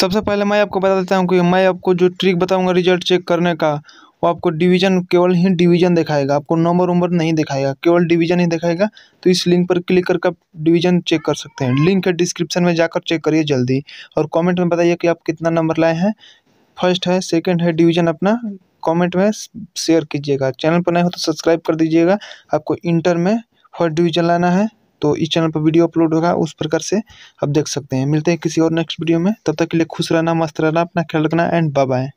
सबसे पहले मैं आपको बता देता हूँ कि मैं आपको जो ट्रिक बताऊँगा रिजल्ट चेक करने का वो आपको डिवीजन केवल ही डिवीजन दिखाएगा आपको नंबर उम्बर नहीं दिखाएगा केवल डिवीजन ही दिखाएगा तो इस लिंक पर क्लिक करके आप डिवीजन चेक कर सकते हैं लिंक है डिस्क्रिप्शन में जाकर चेक करिए जल्दी और कमेंट में बताइए कि आप कितना नंबर लाए हैं फर्स्ट है सेकंड है डिवीजन अपना कमेंट में शेयर कीजिएगा चैनल पर नए हो तो सब्सक्राइब कर दीजिएगा आपको इंटर में फर्स्ट डिवीजन लाना है तो इस चैनल पर वीडियो अपलोड होगा उस प्रकार से आप देख सकते हैं मिलते हैं किसी और नेक्स्ट वीडियो में तब तक के लिए खुश रहना मस्त रहना अपना ख्याल रखना एंड बाय